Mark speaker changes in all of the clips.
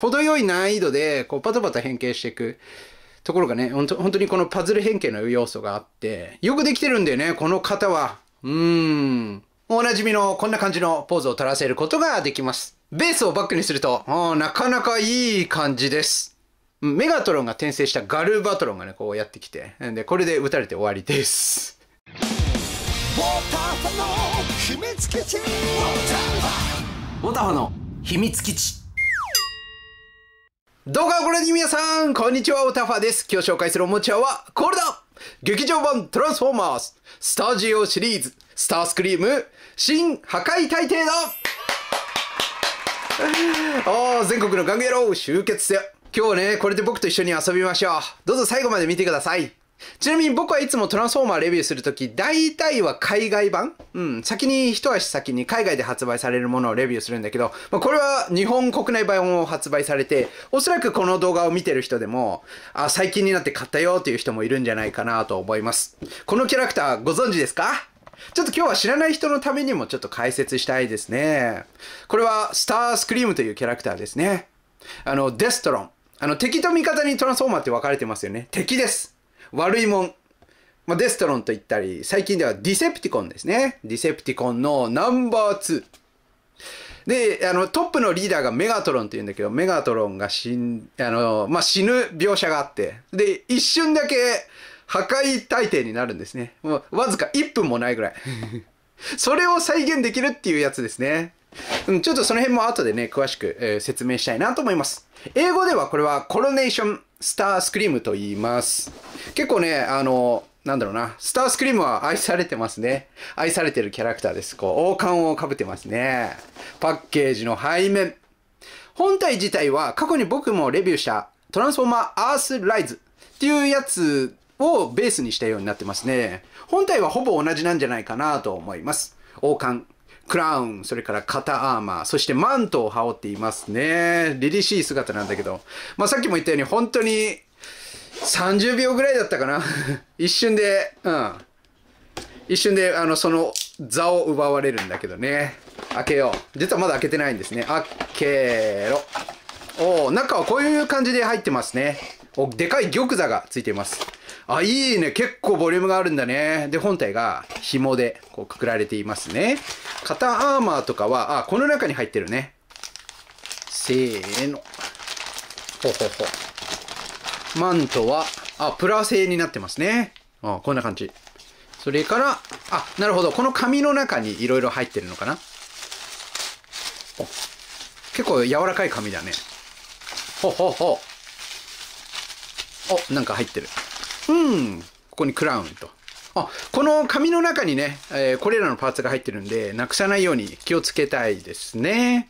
Speaker 1: 程よい難易度で、こう、パタパタ変形していく。ところがね、本当本当にこのパズル変形の要素があって、よくできてるんだよね、この方は。うーん。おなじみのこんな感じのポーズを取らせることができます。ベースをバックにすると、なかなかいい感じです。メガトロンが転生したガルバトロンがね、こうやってきて、で、これで撃たれて終わりです。ボタファの秘密基地ウォーターファの秘密基地動画をご覧の皆さん、こんにちは、おたファです。今日紹介するおもちゃは、これだ劇場版トランスフォーマーズ、スタジオシリーズ、スタースクリーム、新破壊大帝だ おー、全国のガンゲロー集結せよ。今日はね、これで僕と一緒に遊びましょう。どうぞ最後まで見てください。ちなみに僕はいつもトランスフォーマーレビューするとき、大体は海外版うん。先に、一足先に海外で発売されるものをレビューするんだけど、まあ、これは日本国内版を発売されて、おそらくこの動画を見てる人でも、あ、最近になって買ったよっていう人もいるんじゃないかなと思います。このキャラクターご存知ですかちょっと今日は知らない人のためにもちょっと解説したいですね。これはスタースクリームというキャラクターですね。あの、デストロン。あの、敵と味方にトランスフォーマーって分かれてますよね。敵です。悪いもん、まあ、デストロンと言ったり、最近ではディセプティコンですね。ディセプティコンのナンバー2。で、あの、トップのリーダーがメガトロンって言うんだけど、メガトロンが死ん、あの、まあ、死ぬ描写があって、で、一瞬だけ破壊大帝になるんですね。もう、わずか1分もないぐらい。それを再現できるっていうやつですね。うん、ちょっとその辺も後でね、詳しく、えー、説明したいなと思います。英語ではこれはコロネーションスタースクリームと言います。結構ね、あの、なんだろうな、スタースクリームは愛されてますね。愛されてるキャラクターです。こう、王冠をかぶってますね。パッケージの背面。本体自体は過去に僕もレビューしたトランスフォーマーアースライズっていうやつをベースにしたようになってますね。本体はほぼ同じなんじゃないかなと思います。王冠クラウン、それから肩アーマー、そしてマントを羽織っていますね。凛々しい姿なんだけど。まあ、さっきも言ったように、本当に30秒ぐらいだったかな。一瞬で、うん。一瞬で、あの、その座を奪われるんだけどね。開けよう。実はまだ開けてないんですね。開けろ。おお中はこういう感じで入ってますね。おでかい玉座がついていますあいいね結構ボリュームがあるんだねで本体が紐でこうくくられていますね肩アーマーとかはあこの中に入ってるねせーのほほほマントはあプラ製になってますねあこんな感じそれからあなるほどこの紙の中にいろいろ入ってるのかな結構柔らかい紙だねほほほおなんか入ってるうんここにクラウンとあこの紙の中にね、えー、これらのパーツが入ってるんでなくさないように気をつけたいですね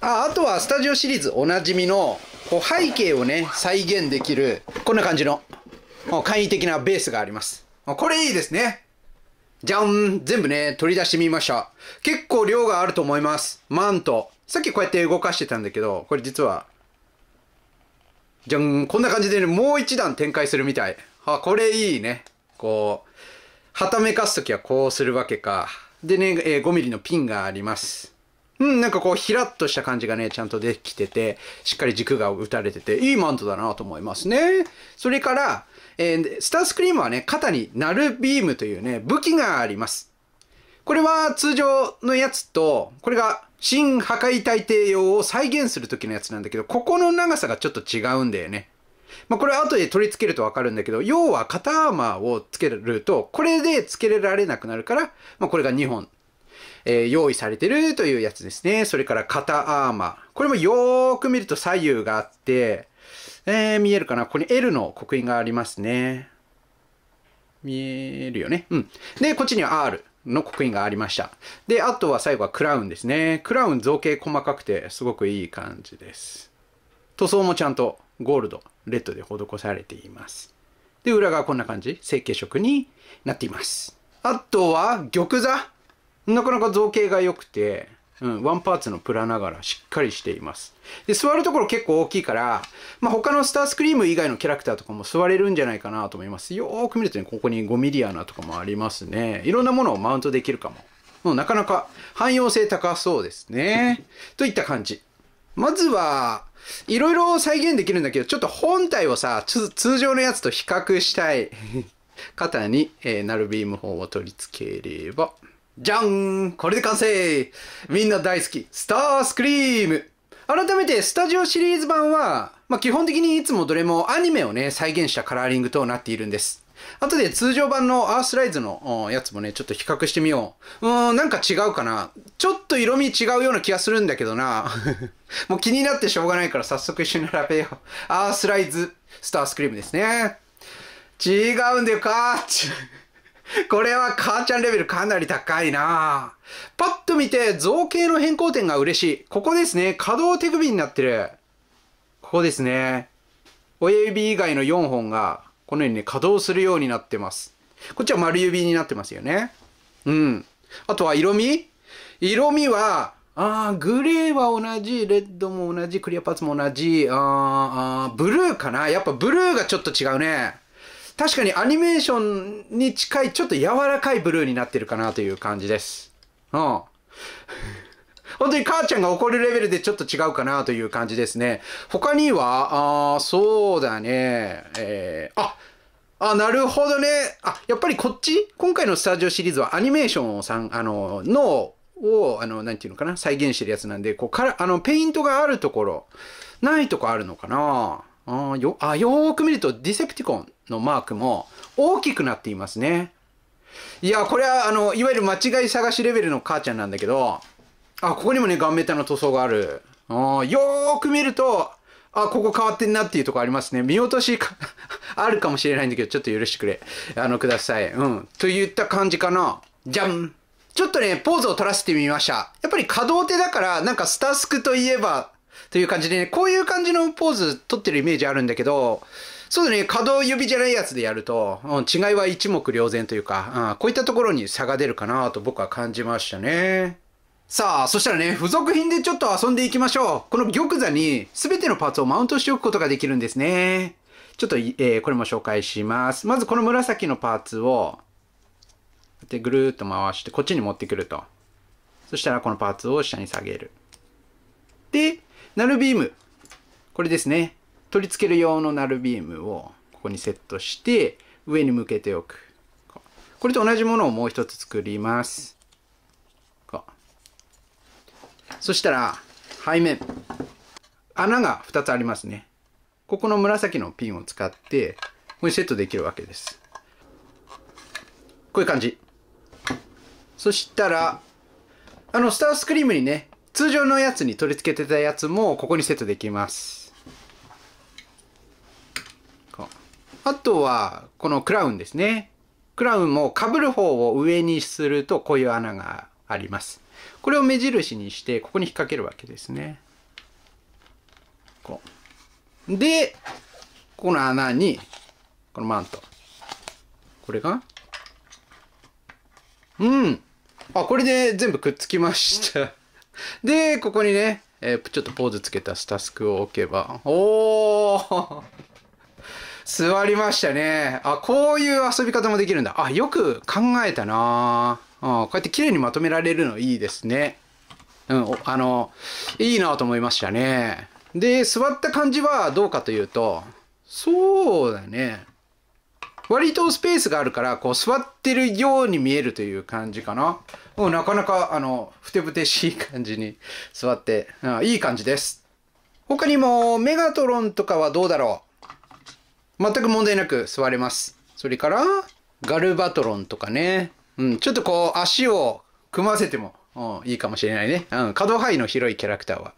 Speaker 1: ああとはスタジオシリーズおなじみのこう背景をね再現できるこんな感じの簡易的なベースがありますこれいいですねじゃん全部ね、取り出してみました。結構量があると思います。マント。さっきこうやって動かしてたんだけど、これ実はじゃん、こんな感じで、ね、もう一段展開するみたい。あ、これいいね。こう、はためかすときはこうするわけか。でね、えー、5ミリのピンがあります。うん、なんかこう、ひらっとした感じがね、ちゃんとできてて、しっかり軸が打たれてて、いいマントだなと思いますね。それから、えー、スタースクリームはね、肩にナルビームというね、武器があります。これは通常のやつと、これが新破壊大帝用を再現する時のやつなんだけど、ここの長さがちょっと違うんだよね。まあ、これ後で取り付けるとわかるんだけど、要は肩アーマーをつけると、これで付けられなくなるから、まあ、これが2本、えー、用意されてるというやつですね。それから肩アーマー。これもよーく見ると左右があって、えー、見えるかなここに L の刻印がありますね。見えるよね。うん。で、こっちには R。の刻印がありました。で、あとは最後はクラウンですね。クラウン造形細かくてすごくいい感じです。塗装もちゃんとゴールド、レッドで施されています。で、裏側こんな感じ。成形色になっています。あとは玉座。なかなか造形が良くて、うん、ワンパーツのプラながらしっかりしています。で、座るところ結構大きいから、まあ、他のスタースクリーム以外のキャラクターとかも座れるんじゃないかなと思います。よーく見るとね、ここに5ミリ穴とかもありますね。いろんなものをマウントできるかも。もうなかなか汎用性高そうですね。といった感じ。まずは、いろいろ再現できるんだけど、ちょっと本体をさ、通常のやつと比較したい方に、えー、ナルビーム砲を取り付ければ。じゃんこれで完成みんな大好きスタースクリーム改めてスタジオシリーズ版は、まあ、基本的にいつもどれもアニメをね、再現したカラーリングとなっているんです。後で通常版のアースライズのやつもね、ちょっと比較してみよう。うーん、なんか違うかな。ちょっと色味違うような気がするんだけどな。もう気になってしょうがないから早速一緒に並べよう。アースライズ、スタースクリームですね。違うんだよか。これは母ちゃんレベルかなり高いなパッと見て造形の変更点が嬉しい。ここですね。可動手首になってる。ここですね。親指以外の4本が、このようにね、稼働するようになってます。こっちは丸指になってますよね。うん。あとは色味色味は、ああ、グレーは同じ、レッドも同じ、クリアパーツも同じ、ああ、ブルーかなやっぱブルーがちょっと違うね。確かにアニメーションに近い、ちょっと柔らかいブルーになってるかなという感じです。うん。本当に母ちゃんが怒るレベルでちょっと違うかなという感じですね。他には、ああ、そうだね。えー、ああ、なるほどね。あ、やっぱりこっち今回のスタジオシリーズはアニメーションをさん、あの、の、を、あの、なんていうのかな再現してるやつなんで、こう、から、あの、ペイントがあるところ、ないとこあるのかなあよあよーく見るとディセプティコンのマークも大きくなっていますね。いや、これはあの、いわゆる間違い探しレベルの母ちゃんなんだけど、あ、ここにもね、ガンメタの塗装がある。あよーく見ると、あ、ここ変わってんなっていうとこありますね。見落とし あるかもしれないんだけど、ちょっと許してくれ。あの、ください。うん。といった感じかな。じゃんちょっとね、ポーズを取らせてみました。やっぱり可動手だから、なんかスタスクといえば、という感じでね、こういう感じのポーズ撮ってるイメージあるんだけど、そうだね、可動指じゃないやつでやると、うん、違いは一目瞭然というか、うん、こういったところに差が出るかなと僕は感じましたね。さあ、そしたらね、付属品でちょっと遊んでいきましょう。この玉座に全てのパーツをマウントしておくことができるんですね。ちょっと、えー、これも紹介します。まずこの紫のパーツを、で、ぐるーっと回して、こっちに持ってくると。そしたらこのパーツを下に下げる。で、ナルビーム。これですね。取り付ける用のナルビームをここにセットして、上に向けておく。これと同じものをもう一つ作ります。そしたら、背面。穴が二つありますね。ここの紫のピンを使って、ここにセットできるわけです。こういう感じ。そしたら、あの、スタースクリームにね、通常のやつに取り付けてたやつもここにセットできますあとはこのクラウンですねクラウンも被る方を上にするとこういう穴がありますこれを目印にしてここに引っ掛けるわけですねこうでこの穴にこのマントこれがうんあこれで全部くっつきましたで、ここにね、えー、ちょっとポーズつけたスタスクを置けば、おー 座りましたね。あ、こういう遊び方もできるんだ。あ、よく考えたなあこうやって綺麗にまとめられるのいいですね。うん、あの、いいなと思いましたね。で、座った感じはどうかというと、そうだね。割とスペースがあるから、こう座ってるように見えるという感じかな。もうなかなか、あの、ふてぶてしい感じに 座って、うん、いい感じです。他にも、メガトロンとかはどうだろう全く問題なく座れます。それから、ガルバトロンとかね。うん、ちょっとこう、足を組ませても、うん、いいかもしれないね。うん、可動範囲の広いキャラクターは。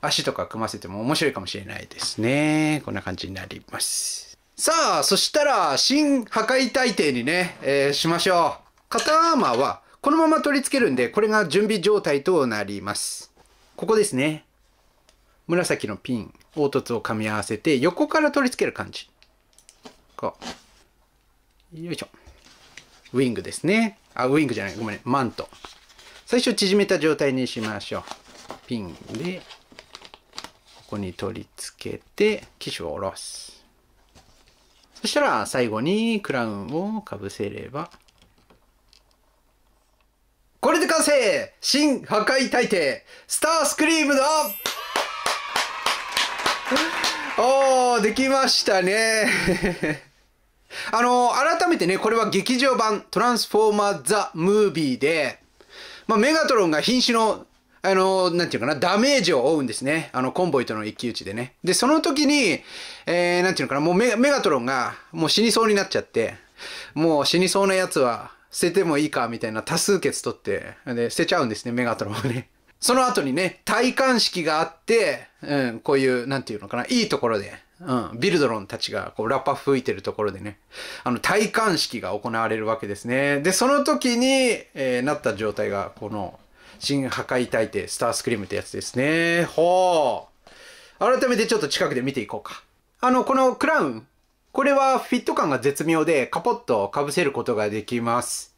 Speaker 1: 足とか組ませても面白いかもしれないですね。こんな感じになります。さあ、そしたら、新破壊大帝にね、えー、しましょう。肩アーマーは、このまま取り付けるんで、これが準備状態となります。ここですね。紫のピン、凹凸を噛み合わせて、横から取り付ける感じ。こう。よいしょ。ウィングですね。あ、ウィングじゃない。ごめん、ね、マント。最初縮めた状態にしましょう。ピンで、ここに取り付けて、機種を下ろす。そしたら最後にクラウンをかぶせれば。これで完成新破壊大帝スタースクリームだおー、できましたね。あの、改めてね、これは劇場版トランスフォーマー・ザ・ムービーで、まあ、メガトロンが瀕死のあの、なんていうかな、ダメージを負うんですね。あの、コンボイとの一騎打ちでね。で、その時に、えー、なんていうのかな、もうメガトロンが、もう死にそうになっちゃって、もう死にそうなやつは、捨ててもいいか、みたいな多数決取って、で、捨てちゃうんですね、メガトロンをね。その後にね、戴冠式があって、うん、こういう、なんていうのかな、いいところで、うん、ビルドロンたちがこうラッパ吹いてるところでね、あの、戴冠式が行われるわけですね。で、その時に、えー、なった状態が、この、新破壊大帝スタースクリームってやつですね。ほう。改めてちょっと近くで見ていこうか。あの、このクラウン。これはフィット感が絶妙で、カポッと被せることができます。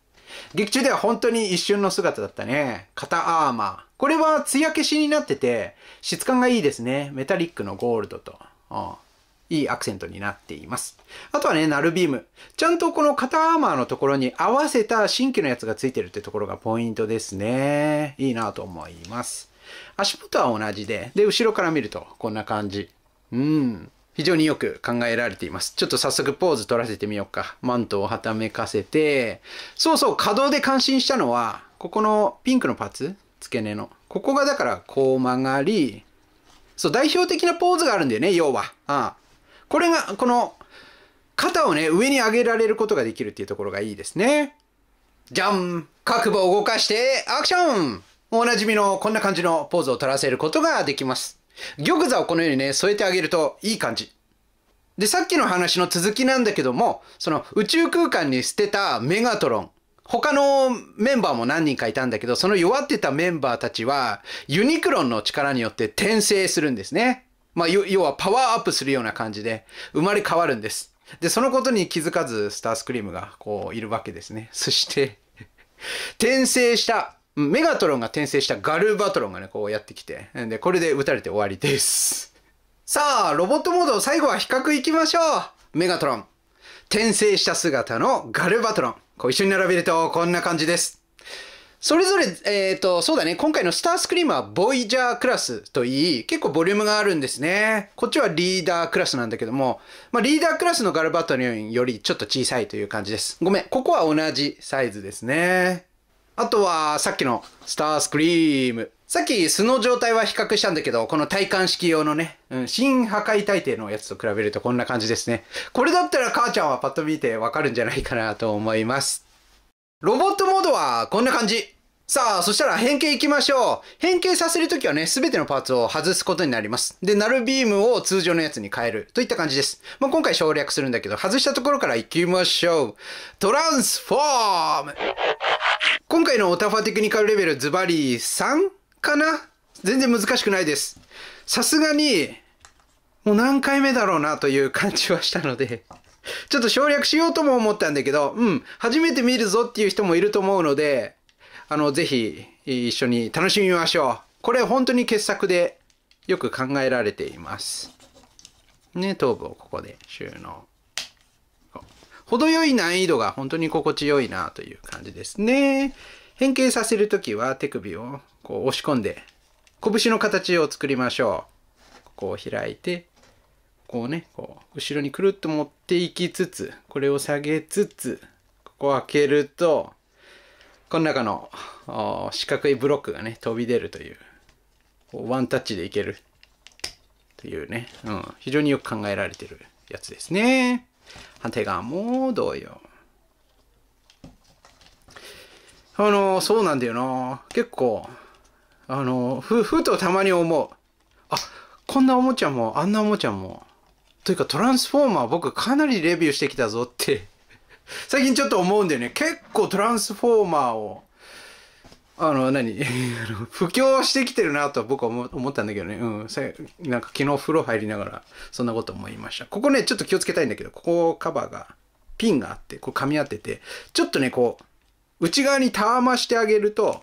Speaker 1: 劇中では本当に一瞬の姿だったね。肩アーマー。これは艶消しになってて、質感がいいですね。メタリックのゴールドと。うんいいアクセントになっています。あとはね、ナルビーム。ちゃんとこの肩アーマーのところに合わせた新規のやつがついてるってところがポイントですね。いいなと思います。足元は同じで、で、後ろから見るとこんな感じ。うん。非常によく考えられています。ちょっと早速ポーズ取らせてみようか。マントをはためかせて。そうそう、可動で感心したのは、ここのピンクのパーツ付け根の。ここがだからこう曲がり、そう、代表的なポーズがあるんだよね、要は。ああこれが、この、肩をね、上に上げられることができるっていうところがいいですね。じゃん各部を動かして、アクションおなじみのこんな感じのポーズを取らせることができます。玉座をこのようにね、添えてあげるといい感じ。で、さっきの話の続きなんだけども、その宇宙空間に捨てたメガトロン。他のメンバーも何人かいたんだけど、その弱ってたメンバーたちは、ユニクロンの力によって転生するんですね。まあ、要はパワーアップするような感じで生まれ変わるんです。で、そのことに気づかずスタースクリームがこういるわけですね。そして 転生した、メガトロンが転生したガルバトロンがね、こうやってきて、で、これで撃たれて終わりです。さあ、ロボットモード最後は比較いきましょうメガトロン。転生した姿のガルバトロン。こう一緒に並べるとこんな感じです。それぞれ、えっ、ー、と、そうだね、今回のスタースクリームはボイジャークラスといい、結構ボリュームがあるんですね。こっちはリーダークラスなんだけども、まあ、リーダークラスのガルバトルオンよりちょっと小さいという感じです。ごめん、ここは同じサイズですね。あとは、さっきのスタースクリーム。さっき素の状態は比較したんだけど、この体感式用のね、うん、新破壊大抵のやつと比べるとこんな感じですね。これだったら母ちゃんはパッと見てわかるんじゃないかなと思います。ロボットモードはこんな感じ。さあ、そしたら変形いきましょう。変形させるときはね、すべてのパーツを外すことになります。で、ナルビームを通常のやつに変えるといった感じです。まあ、今回省略するんだけど、外したところからいきましょう。トランスフォーム今回のオタファテクニカルレベルズバリ 3? かな全然難しくないです。さすがに、もう何回目だろうなという感じはしたので ちょっと省略しようとも思ったんだけど、うん、初めて見るぞっていう人もいると思うので、あの、ぜひ一緒に楽しみましょう。これ本当に傑作でよく考えられています。ね、頭部をここで収納。程よい難易度が本当に心地よいなという感じですね。変形させるときは手首をこう押し込んで、拳の形を作りましょう。ここを開いて、こうね、こう、後ろにくるっと持っていきつつ、これを下げつつ、ここを開けると、この中の四角いブロックがね、飛び出るという、こうワンタッチでいけるというね、うん、非常によく考えられてるやつですね。反対側も同様。あの、そうなんだよな。結構、あの、ふ、ふとたまに思う。あ、こんなおもちゃも、あんなおもちゃも、というか、トランスフォーマー僕かなりレビューしてきたぞって 最近ちょっと思うんだよね。結構トランスフォーマーを、あの、何 布教してきてるなと僕は思ったんだけどね。うん。なんか昨日風呂入りながら、そんなこと思いました。ここね、ちょっと気をつけたいんだけど、ここカバーが、ピンがあって、こう噛み合ってて、ちょっとね、こう、内側にたわましてあげると、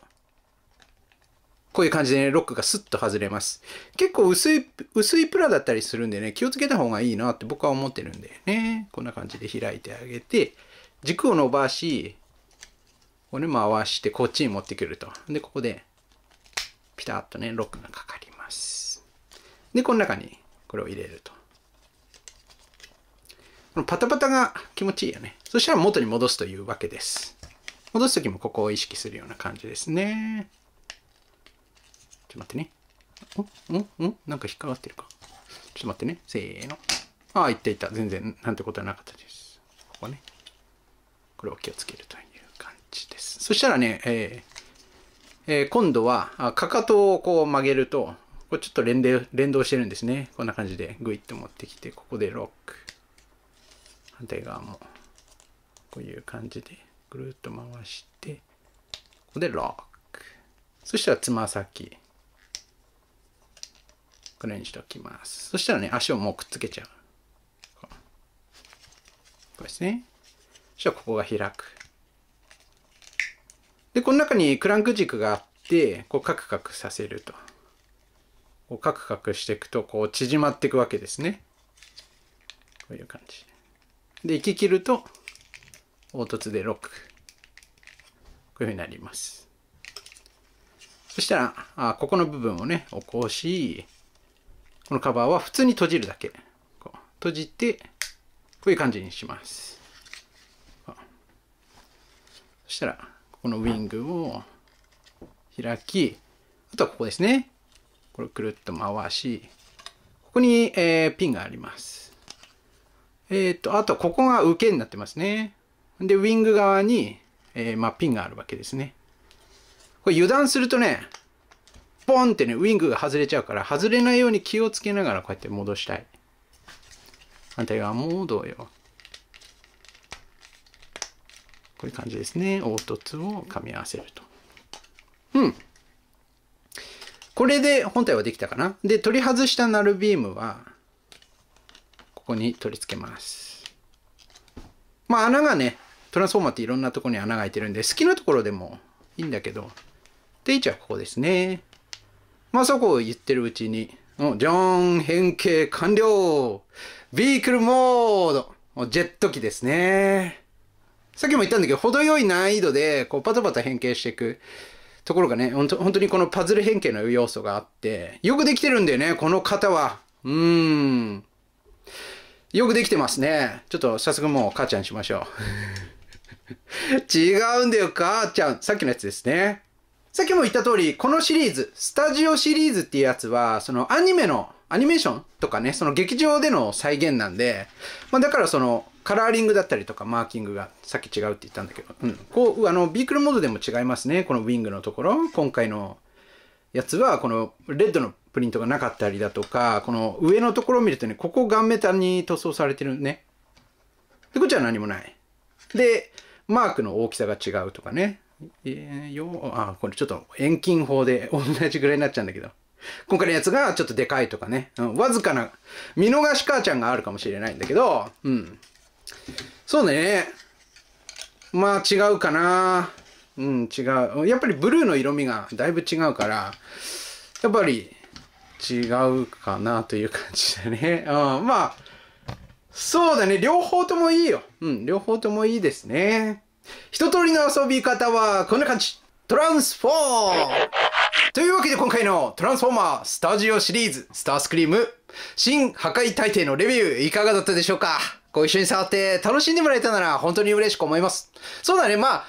Speaker 1: こういう感じでね、ロックがスッと外れます。結構薄い、薄いプラだったりするんでね、気をつけた方がいいなって僕は思ってるんでね。こんな感じで開いてあげて、軸を伸ばし、これ回してこっちに持ってくると。で、ここで、ピタッとね、ロックがかかります。で、この中にこれを入れると。このパタパタが気持ちいいよね。そしたら元に戻すというわけです。戻すときもここを意識するような感じですね。ちょっと待ってね。おおなんか引っかかってるか。ちょっと待ってね。せーの。ああ、いったいった。全然、なんてことはなかったです。ここね。これを気をつけるという感じです。そしたらね、えーえー、今度は、あかかとをこう曲げると、これちょっと連連動してるんですね。こんな感じで、ぐいっと持ってきて、ここでロック。反対側も、こういう感じで、ぐるっと回して、ここでロック。そしたら、つま先。このようにしておきます。そしたらね、足をもうくっつけちゃう。こうですね。そしたらここが開く。で、この中にクランク軸があって、こうカクカクさせると。こうカクカクしていくと、こう縮まっていくわけですね。こういう感じ。で、行き切ると、凹凸でロック。こういうふうになります。そしたら、あここの部分をね、起こし、このカバーは普通に閉じるだけ。こう閉じて、こういう感じにします。そしたら、このウィングを開き、あとはここですね。これをくるっと回し、ここに、えー、ピンがあります。えっ、ー、と、あとはここが受けになってますね。で、ウィング側に、えー、まあ、ピンがあるわけですね。これ油断するとね、ポンってね、ウィングが外れちゃうから、外れないように気をつけながらこうやって戻したい。反対側戻よ。こういう感じですね。凹凸を噛み合わせると。うん。これで本体はできたかな。で、取り外したナルビームは、ここに取り付けます。まあ穴がね、トランスフォーマーっていろんなとこに穴が開いてるんで、好きなところでもいいんだけど、で、位置はここですね。まそこを言ってるうちに、ジョン変形完了ビークルモードジェット機ですね。さっきも言ったんだけど、程よい難易度で、こう、パタパタ変形していく。ところがね、本当本当にこのパズル変形の要素があって、よくできてるんだよね、この方は。うーん。よくできてますね。ちょっと早速もう母ちゃんしましょう。違うんだよ、母ちゃん。さっきのやつですね。さっきも言った通り、このシリーズ、スタジオシリーズっていうやつは、そのアニメの、アニメーションとかね、その劇場での再現なんで、まあ、だからその、カラーリングだったりとかマーキングがさっき違うって言ったんだけど、うん。こう、あの、ビークルモードでも違いますね。このウィングのところ。今回のやつは、このレッドのプリントがなかったりだとか、この上のところを見るとね、ここガンメタに塗装されてるね。で、こっちは何もない。で、マークの大きさが違うとかね。えよあ、これちょっと遠近法で同じぐらいになっちゃうんだけど。今回のやつがちょっとでかいとかね。うん、わずかな、見逃し母ちゃんがあるかもしれないんだけど、うん。そうね。まあ違うかな。うん、違う。やっぱりブルーの色味がだいぶ違うから、やっぱり違うかなという感じだね。うん、まあ、そうだね。両方ともいいよ。うん、両方ともいいですね。一通りの遊び方はこんな感じトランスフォームというわけで今回のトランスフォーマースタジオシリーズスタースクリーム新破壊大帝のレビューいかがだったでしょうかご一緒に触って楽しんでもらえたなら本当に嬉しく思います。そうだね、まあ、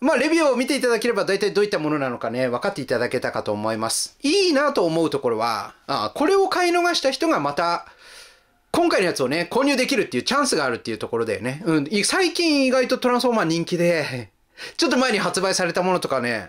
Speaker 1: まあ、レビューを見ていただければ大体どういったものなのかね、分かっていただけたかと思います。いいなと思うところは、あこれを買い逃した人がまた今回のやつをね、購入できるっていうチャンスがあるっていうところでね、うん、最近意外とトランスフォーマー人気で、ちょっと前に発売されたものとかね、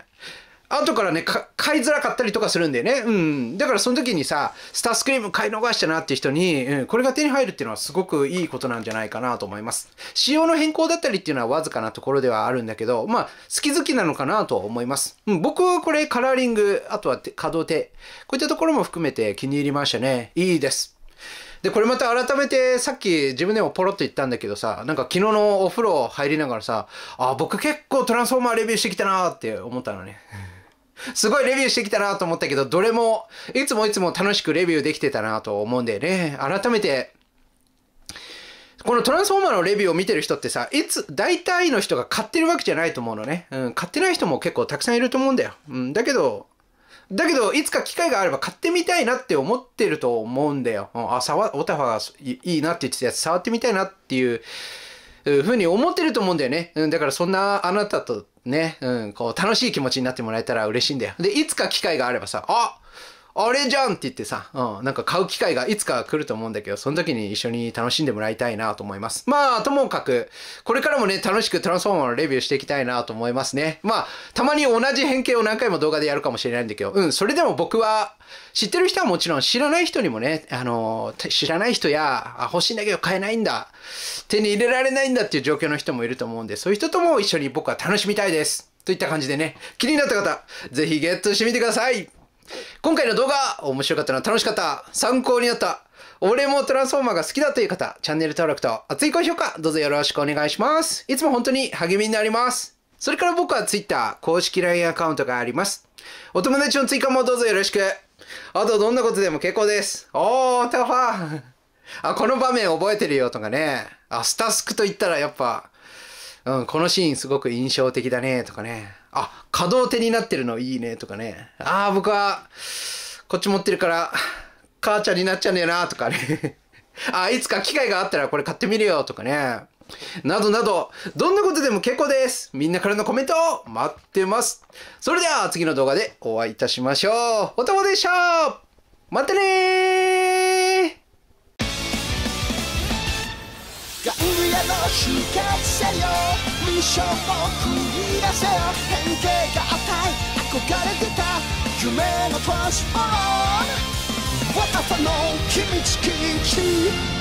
Speaker 1: 後からね買いづらかったりとかするんだよね。うん。だからその時にさ、スタースクリーム買い逃したなっていう人に、うん、これが手に入るっていうのはすごくいいことなんじゃないかなと思います。仕様の変更だったりっていうのはわずかなところではあるんだけど、まあ、好き好きなのかなと思います。うん、僕はこれカラーリング、あとは可動手、こういったところも含めて気に入りましたね。いいです。でこれまた改めてさっき自分でもポロッと言ったんだけどさなんか昨日のお風呂入りながらさあ僕結構トランスフォーマーレビューしてきたなって思ったのね すごいレビューしてきたなと思ったけどどれもいつもいつも楽しくレビューできてたなと思うんだよね改めてこのトランスフォーマーのレビューを見てる人ってさ、いつ、大体の人が買ってるわけじゃないと思うのね。うん、買ってない人も結構たくさんいると思うんだよ。うん、だけど、だけど、いつか機会があれば買ってみたいなって思ってると思うんだよ。うん、あ、触、オタファがいいなって言ってたやつ触ってみたいなっていうふうに思ってると思うんだよね。うん、だからそんなあなたとね、うん、こう楽しい気持ちになってもらえたら嬉しいんだよ。で、いつか機会があればさ、ああれじゃんって言ってさ、うん、なんか買う機会がいつか来ると思うんだけど、その時に一緒に楽しんでもらいたいなと思います。まあ、ともかく、これからもね、楽しくトランスフォーマーのレビューしていきたいなと思いますね。まあ、たまに同じ変形を何回も動画でやるかもしれないんだけど、うん、それでも僕は、知ってる人はもちろん知らない人にもね、あの、知らない人や、あ、欲しいんだけど買えないんだ、手に入れられないんだっていう状況の人もいると思うんで、そういう人とも一緒に僕は楽しみたいです。といった感じでね、気になった方、ぜひゲットしてみてください今回の動画、面白かったな、楽しかった、参考になった、俺もトランスフォーマーが好きだという方、チャンネル登録と熱い高評価、どうぞよろしくお願いします。いつも本当に励みになります。それから僕は Twitter 公式 LINE アカウントがあります。お友達の追加もどうぞよろしく。あとどんなことでも結構です。おー、タファー。あ、この場面覚えてるよとかね。あ、スタスクと言ったらやっぱ、うん、このシーンすごく印象的だねとかね。あ、可動手になってるのいいねとかね。ああ、僕は、こっち持ってるから、母ちゃんになっちゃうんだよなとかね。あ、いつか機会があったらこれ買ってみるよとかね。などなど、どんなことでも結構です。みんなからのコメントを待ってます。それでは次の動画でお会いいたしましょう。おたまでしょまたねーラングやの集結せよミッションを繰り出せよ変形が与え憧れてた夢のトランスフォーム私の秘密基地